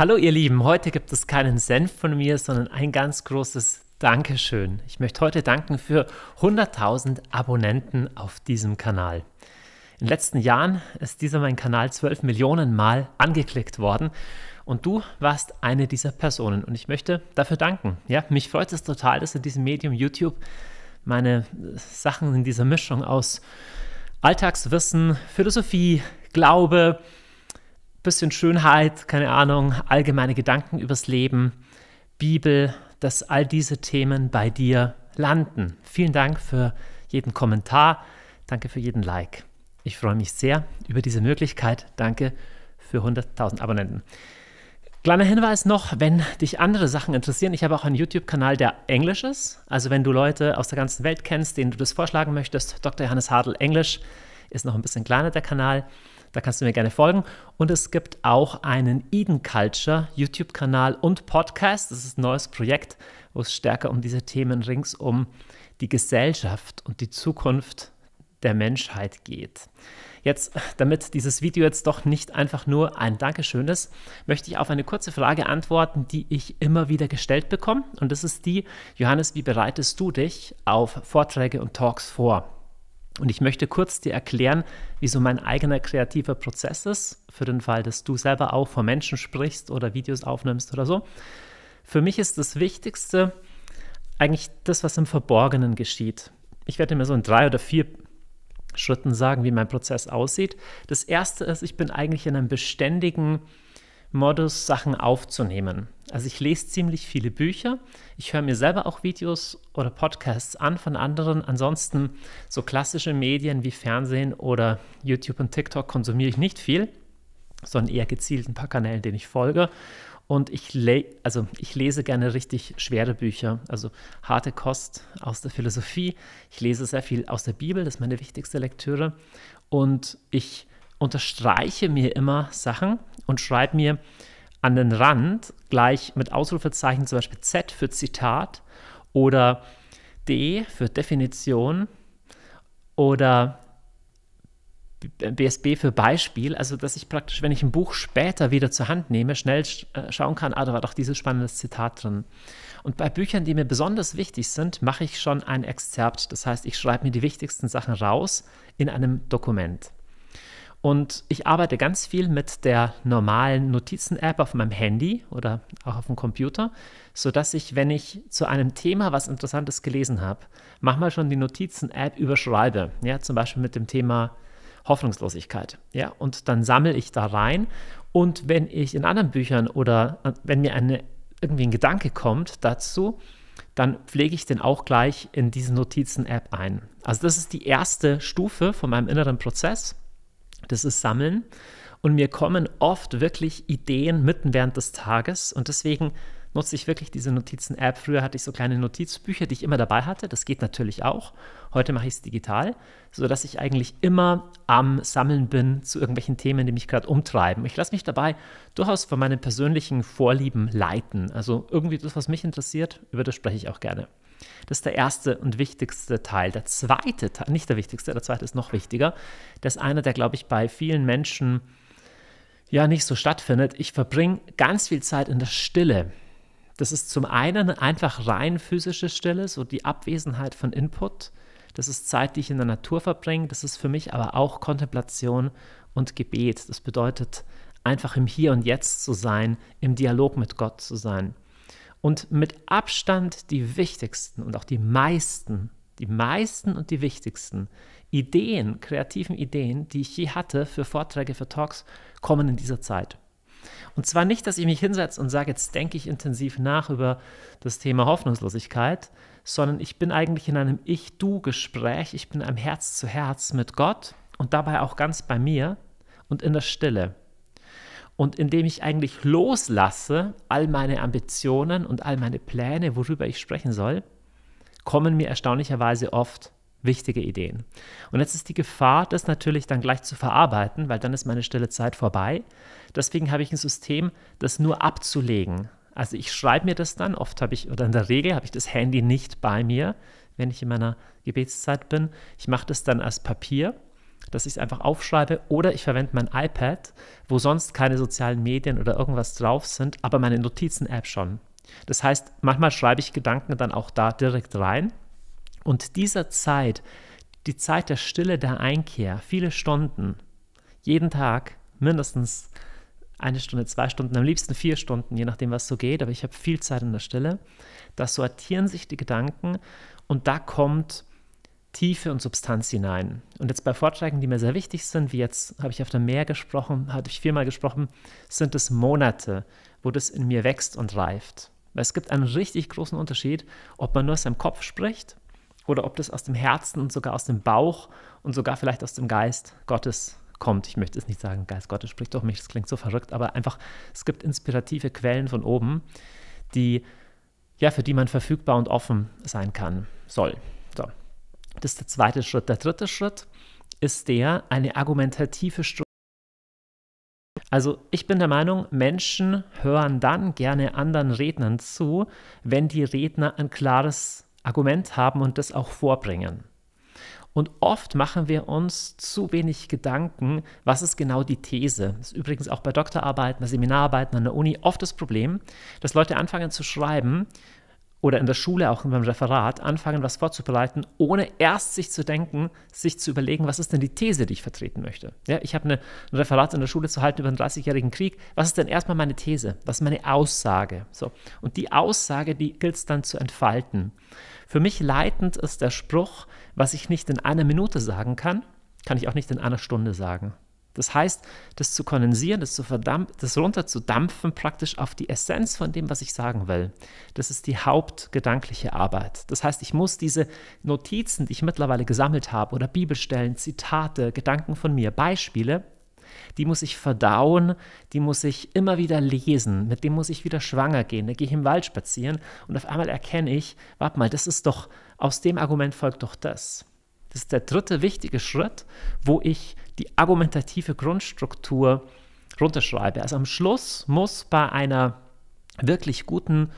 Hallo ihr Lieben, heute gibt es keinen Senf von mir, sondern ein ganz großes Dankeschön. Ich möchte heute danken für 100.000 Abonnenten auf diesem Kanal. In den letzten Jahren ist dieser mein Kanal 12 Millionen Mal angeklickt worden und du warst eine dieser Personen und ich möchte dafür danken. Ja, mich freut es total, dass in diesem Medium YouTube meine Sachen in dieser Mischung aus Alltagswissen, Philosophie, Glaube, bisschen Schönheit, keine Ahnung, allgemeine Gedanken übers Leben, Bibel, dass all diese Themen bei dir landen. Vielen Dank für jeden Kommentar, danke für jeden Like. Ich freue mich sehr über diese Möglichkeit. Danke für 100.000 Abonnenten. Kleiner Hinweis noch, wenn dich andere Sachen interessieren, ich habe auch einen YouTube-Kanal, der Englisch ist. Also wenn du Leute aus der ganzen Welt kennst, denen du das vorschlagen möchtest, Dr. Johannes Hadl Englisch ist noch ein bisschen kleiner der Kanal. Da kannst du mir gerne folgen. Und es gibt auch einen Eden Culture YouTube-Kanal und Podcast. Das ist ein neues Projekt, wo es stärker um diese Themen rings um die Gesellschaft und die Zukunft der Menschheit geht. Jetzt, damit dieses Video jetzt doch nicht einfach nur ein Dankeschön ist, möchte ich auf eine kurze Frage antworten, die ich immer wieder gestellt bekomme. Und das ist die, Johannes, wie bereitest du dich auf Vorträge und Talks vor? Und ich möchte kurz dir erklären, wieso mein eigener kreativer Prozess ist, für den Fall, dass du selber auch vor Menschen sprichst oder Videos aufnimmst oder so. Für mich ist das Wichtigste eigentlich das, was im Verborgenen geschieht. Ich werde mir so in drei oder vier Schritten sagen, wie mein Prozess aussieht. Das erste ist, ich bin eigentlich in einem beständigen Modus, Sachen aufzunehmen. Also ich lese ziemlich viele Bücher, ich höre mir selber auch Videos oder Podcasts an von anderen. Ansonsten so klassische Medien wie Fernsehen oder YouTube und TikTok konsumiere ich nicht viel, sondern eher gezielt ein paar Kanälen, denen ich folge. Und ich, le also ich lese gerne richtig schwere Bücher, also harte Kost aus der Philosophie. Ich lese sehr viel aus der Bibel, das ist meine wichtigste Lektüre. Und ich unterstreiche mir immer Sachen und schreibe mir an den Rand gleich mit Ausrufezeichen zum Beispiel Z für Zitat oder D für Definition oder BSB für Beispiel, also dass ich praktisch, wenn ich ein Buch später wieder zur Hand nehme, schnell äh, schauen kann, ah, da war doch dieses spannende Zitat drin. Und bei Büchern, die mir besonders wichtig sind, mache ich schon ein Exzerpt. Das heißt, ich schreibe mir die wichtigsten Sachen raus in einem Dokument. Und ich arbeite ganz viel mit der normalen Notizen-App auf meinem Handy oder auch auf dem Computer, sodass ich, wenn ich zu einem Thema was Interessantes gelesen habe, manchmal schon die Notizen-App überschreibe. Ja, zum Beispiel mit dem Thema Hoffnungslosigkeit. Ja, und dann sammle ich da rein. Und wenn ich in anderen Büchern oder äh, wenn mir eine, irgendwie ein Gedanke kommt dazu, dann pflege ich den auch gleich in diese Notizen-App ein. Also das ist die erste Stufe von meinem inneren Prozess das ist Sammeln. Und mir kommen oft wirklich Ideen mitten während des Tages. Und deswegen nutze ich wirklich diese Notizen-App. Früher hatte ich so kleine Notizbücher, die ich immer dabei hatte. Das geht natürlich auch. Heute mache ich es digital, sodass ich eigentlich immer am Sammeln bin zu irgendwelchen Themen, die mich gerade umtreiben. Ich lasse mich dabei durchaus von meinen persönlichen Vorlieben leiten. Also irgendwie das, was mich interessiert, über das spreche ich auch gerne. Das ist der erste und wichtigste Teil. Der zweite Teil, nicht der wichtigste, der zweite ist noch wichtiger. Das ist einer, der, glaube ich, bei vielen Menschen ja nicht so stattfindet. Ich verbringe ganz viel Zeit in der Stille. Das ist zum einen einfach rein physische Stille, so die Abwesenheit von Input. Das ist Zeit, die ich in der Natur verbringe. Das ist für mich aber auch Kontemplation und Gebet. Das bedeutet, einfach im Hier und Jetzt zu sein, im Dialog mit Gott zu sein und mit Abstand die wichtigsten und auch die meisten, die meisten und die wichtigsten Ideen, kreativen Ideen, die ich je hatte für Vorträge, für Talks, kommen in dieser Zeit. Und zwar nicht, dass ich mich hinsetze und sage, jetzt denke ich intensiv nach über das Thema Hoffnungslosigkeit, sondern ich bin eigentlich in einem Ich-Du-Gespräch, ich bin am Herz zu Herz mit Gott und dabei auch ganz bei mir und in der Stille und indem ich eigentlich loslasse all meine Ambitionen und all meine Pläne, worüber ich sprechen soll, kommen mir erstaunlicherweise oft wichtige Ideen. Und jetzt ist die Gefahr, das natürlich dann gleich zu verarbeiten, weil dann ist meine stille Zeit vorbei. Deswegen habe ich ein System, das nur abzulegen. Also ich schreibe mir das dann, oft habe ich, oder in der Regel habe ich das Handy nicht bei mir, wenn ich in meiner Gebetszeit bin. Ich mache das dann als Papier dass ich es einfach aufschreibe oder ich verwende mein iPad, wo sonst keine sozialen Medien oder irgendwas drauf sind, aber meine Notizen-App schon. Das heißt, manchmal schreibe ich Gedanken dann auch da direkt rein und dieser Zeit, die Zeit der Stille, der Einkehr, viele Stunden, jeden Tag mindestens eine Stunde, zwei Stunden, am liebsten vier Stunden, je nachdem, was so geht, aber ich habe viel Zeit in der Stille. Da sortieren sich die Gedanken und da kommt Tiefe und Substanz hinein. Und jetzt bei Vorträgen, die mir sehr wichtig sind, wie jetzt habe ich auf dem Meer gesprochen, hatte ich viermal gesprochen, sind es Monate, wo das in mir wächst und reift. Weil es gibt einen richtig großen Unterschied, ob man nur aus seinem Kopf spricht oder ob das aus dem Herzen und sogar aus dem Bauch und sogar vielleicht aus dem Geist Gottes kommt. Ich möchte es nicht sagen, Geist Gottes spricht doch mich, das klingt so verrückt, aber einfach, es gibt inspirative Quellen von oben, die, ja, für die man verfügbar und offen sein kann, soll. So. Das ist der zweite Schritt. Der dritte Schritt ist der, eine argumentative Struktur. Also ich bin der Meinung, Menschen hören dann gerne anderen Rednern zu, wenn die Redner ein klares Argument haben und das auch vorbringen. Und oft machen wir uns zu wenig Gedanken, was ist genau die These. Das ist übrigens auch bei Doktorarbeiten, bei Seminararbeiten an der Uni oft das Problem, dass Leute anfangen zu schreiben oder in der Schule, auch beim Referat, anfangen, was vorzubereiten, ohne erst sich zu denken, sich zu überlegen, was ist denn die These, die ich vertreten möchte. Ja, ich habe ein Referat in der Schule zu halten über den 30-jährigen Krieg. Was ist denn erstmal meine These? Was ist meine Aussage? So. Und die Aussage, die gilt es dann zu entfalten. Für mich leitend ist der Spruch, was ich nicht in einer Minute sagen kann, kann ich auch nicht in einer Stunde sagen. Das heißt, das zu kondensieren, das, zu das runterzudampfen praktisch auf die Essenz von dem, was ich sagen will. Das ist die hauptgedankliche Arbeit. Das heißt, ich muss diese Notizen, die ich mittlerweile gesammelt habe, oder Bibelstellen, Zitate, Gedanken von mir, Beispiele, die muss ich verdauen, die muss ich immer wieder lesen, mit dem muss ich wieder schwanger gehen, da gehe ich im Wald spazieren und auf einmal erkenne ich, warte mal, das ist doch, aus dem Argument folgt doch das. Das ist der dritte wichtige Schritt, wo ich die argumentative Grundstruktur runterschreibe. Also am Schluss muss bei einer wirklich guten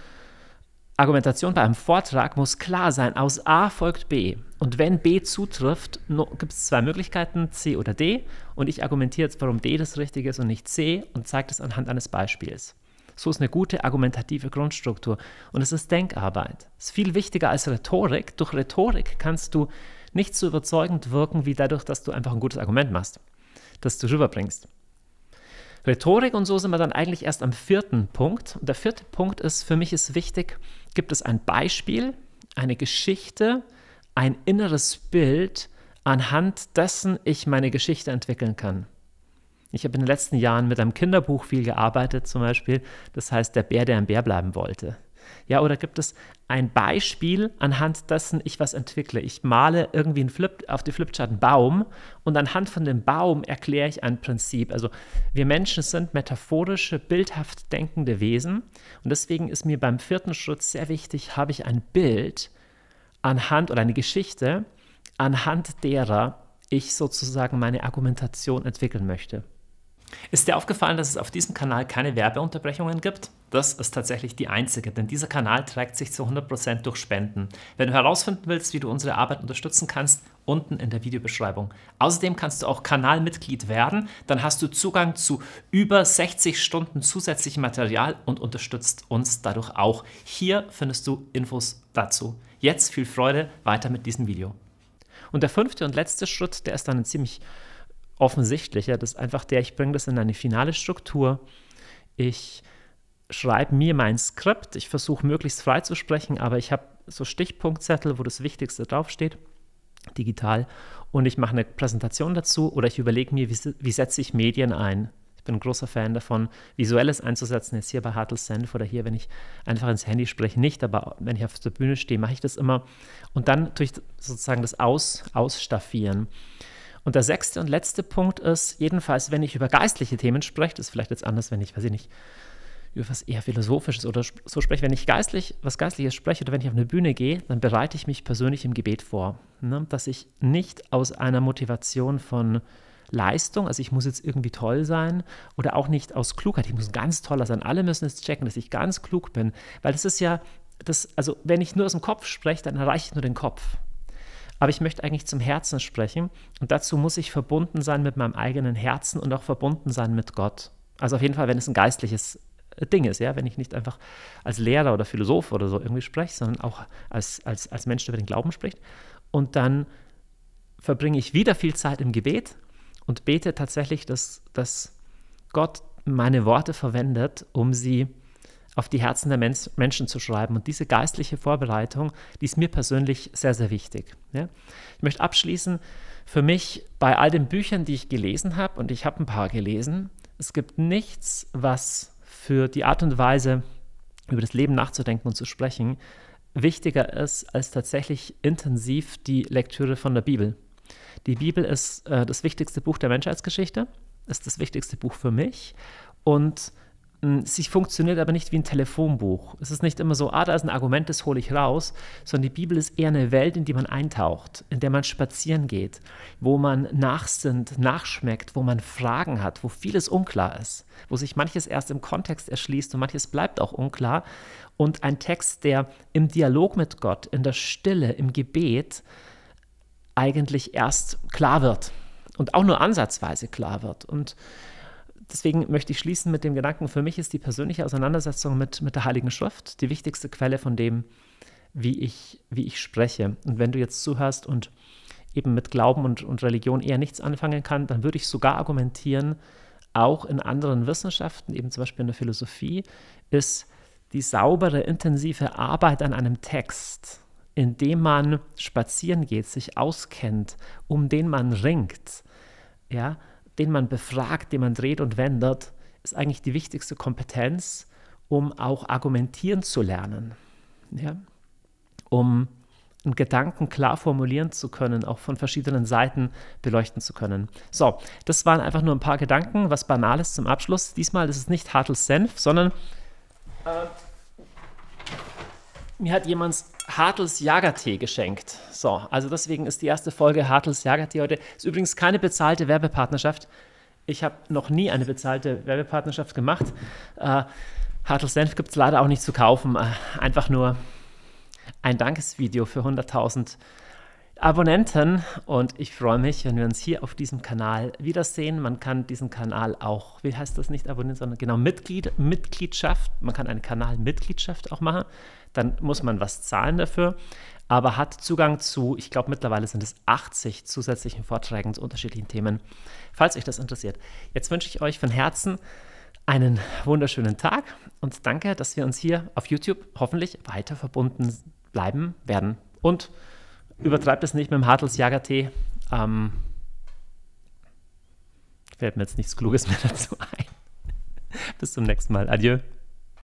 Argumentation, bei einem Vortrag muss klar sein, aus A folgt B. Und wenn B zutrifft, no, gibt es zwei Möglichkeiten, C oder D. Und ich argumentiere jetzt, warum D das Richtige ist und nicht C und zeige das anhand eines Beispiels. So ist eine gute argumentative Grundstruktur. Und es ist Denkarbeit. Es ist viel wichtiger als Rhetorik. Durch Rhetorik kannst du nicht so überzeugend wirken, wie dadurch, dass du einfach ein gutes Argument machst, das du rüberbringst. Rhetorik und so sind wir dann eigentlich erst am vierten Punkt. Und der vierte Punkt ist, für mich ist wichtig, gibt es ein Beispiel, eine Geschichte, ein inneres Bild, anhand dessen ich meine Geschichte entwickeln kann. Ich habe in den letzten Jahren mit einem Kinderbuch viel gearbeitet, zum Beispiel. Das heißt, der Bär, der ein Bär bleiben wollte. Ja, oder gibt es ein Beispiel, anhand dessen ich was entwickle? Ich male irgendwie einen Flip, auf die Flipchart einen Baum und anhand von dem Baum erkläre ich ein Prinzip. Also wir Menschen sind metaphorische, bildhaft denkende Wesen und deswegen ist mir beim vierten Schritt sehr wichtig, habe ich ein Bild anhand oder eine Geschichte, anhand derer ich sozusagen meine Argumentation entwickeln möchte. Ist dir aufgefallen, dass es auf diesem Kanal keine Werbeunterbrechungen gibt? Das ist tatsächlich die einzige, denn dieser Kanal trägt sich zu 100% durch Spenden. Wenn du herausfinden willst, wie du unsere Arbeit unterstützen kannst, unten in der Videobeschreibung. Außerdem kannst du auch Kanalmitglied werden, dann hast du Zugang zu über 60 Stunden zusätzlichem Material und unterstützt uns dadurch auch. Hier findest du Infos dazu. Jetzt viel Freude weiter mit diesem Video. Und der fünfte und letzte Schritt, der ist dann ein ziemlich offensichtlicher, das ist einfach der, ich bringe das in eine finale Struktur. Ich schreibe mir mein Skript. Ich versuche möglichst frei zu sprechen, aber ich habe so Stichpunktzettel, wo das Wichtigste draufsteht, digital. Und ich mache eine Präsentation dazu oder ich überlege mir, wie, wie setze ich Medien ein. Ich bin ein großer Fan davon, Visuelles einzusetzen, jetzt hier bei Hartl Senf oder hier, wenn ich einfach ins Handy spreche, nicht, aber wenn ich auf der Bühne stehe, mache ich das immer. Und dann tue ich sozusagen das Aus, Ausstaffieren. Und der sechste und letzte Punkt ist, jedenfalls, wenn ich über geistliche Themen spreche, das ist vielleicht jetzt anders, wenn ich, weiß ich nicht, über was eher Philosophisches oder so spreche. Wenn ich geistlich, was Geistliches spreche oder wenn ich auf eine Bühne gehe, dann bereite ich mich persönlich im Gebet vor. Ne? Dass ich nicht aus einer Motivation von Leistung, also ich muss jetzt irgendwie toll sein oder auch nicht aus Klugheit, ich muss ganz toller sein. Alle müssen es checken, dass ich ganz klug bin, weil das ist ja, das, also wenn ich nur aus dem Kopf spreche, dann erreiche ich nur den Kopf. Aber ich möchte eigentlich zum Herzen sprechen und dazu muss ich verbunden sein mit meinem eigenen Herzen und auch verbunden sein mit Gott. Also auf jeden Fall, wenn es ein geistliches Ding ist, ja, wenn ich nicht einfach als Lehrer oder Philosoph oder so irgendwie spreche, sondern auch als, als, als Mensch, der über den Glauben spricht. Und dann verbringe ich wieder viel Zeit im Gebet und bete tatsächlich, dass, dass Gott meine Worte verwendet, um sie auf die Herzen der Mensch, Menschen zu schreiben. Und diese geistliche Vorbereitung, die ist mir persönlich sehr, sehr wichtig. Ja? Ich möchte abschließen, für mich bei all den Büchern, die ich gelesen habe, und ich habe ein paar gelesen, es gibt nichts, was für die Art und Weise, über das Leben nachzudenken und zu sprechen, wichtiger ist als tatsächlich intensiv die Lektüre von der Bibel. Die Bibel ist äh, das wichtigste Buch der Menschheitsgeschichte, ist das wichtigste Buch für mich und hm, sie funktioniert aber nicht wie ein Telefonbuch. Es ist nicht immer so, ah, da ist ein Argument, das hole ich raus, sondern die Bibel ist eher eine Welt, in die man eintaucht, in der man spazieren geht, wo man nachsinnt, nachschmeckt, wo man Fragen hat, wo vieles unklar ist, wo sich manches erst im Kontext erschließt und manches bleibt auch unklar. Und ein Text, der im Dialog mit Gott, in der Stille, im Gebet eigentlich erst klar wird und auch nur ansatzweise klar wird. Und Deswegen möchte ich schließen mit dem Gedanken, für mich ist die persönliche Auseinandersetzung mit, mit der Heiligen Schrift die wichtigste Quelle von dem, wie ich, wie ich spreche. Und wenn du jetzt zuhörst und eben mit Glauben und, und Religion eher nichts anfangen kann, dann würde ich sogar argumentieren, auch in anderen Wissenschaften, eben zum Beispiel in der Philosophie, ist die saubere, intensive Arbeit an einem Text, in dem man spazieren geht, sich auskennt, um den man ringt, ja, den man befragt, den man dreht und wendet, ist eigentlich die wichtigste Kompetenz, um auch argumentieren zu lernen. Ja? Um einen Gedanken klar formulieren zu können, auch von verschiedenen Seiten beleuchten zu können. So, das waren einfach nur ein paar Gedanken, was Banales zum Abschluss. Diesmal ist es nicht Hartl Senf, sondern äh, mir hat jemand Hartels Jagertee geschenkt. So, also deswegen ist die erste Folge Hartels Jagertee heute. Ist übrigens keine bezahlte Werbepartnerschaft. Ich habe noch nie eine bezahlte Werbepartnerschaft gemacht. Äh, Hartels Senf gibt es leider auch nicht zu kaufen. Äh, einfach nur ein Dankesvideo für 100.000 Abonnenten. Und ich freue mich, wenn wir uns hier auf diesem Kanal wiedersehen. Man kann diesen Kanal auch, wie heißt das nicht abonnieren, sondern genau Mitglied, Mitgliedschaft. Man kann eine Kanalmitgliedschaft auch machen dann muss man was zahlen dafür, aber hat Zugang zu, ich glaube mittlerweile sind es 80 zusätzlichen Vorträgen zu unterschiedlichen Themen, falls euch das interessiert. Jetzt wünsche ich euch von Herzen einen wunderschönen Tag und danke, dass wir uns hier auf YouTube hoffentlich weiter verbunden bleiben werden. Und übertreibt es nicht mit dem Hartels Jagertee. Ähm, fällt mir jetzt nichts Kluges mehr dazu ein. Bis zum nächsten Mal. Adieu.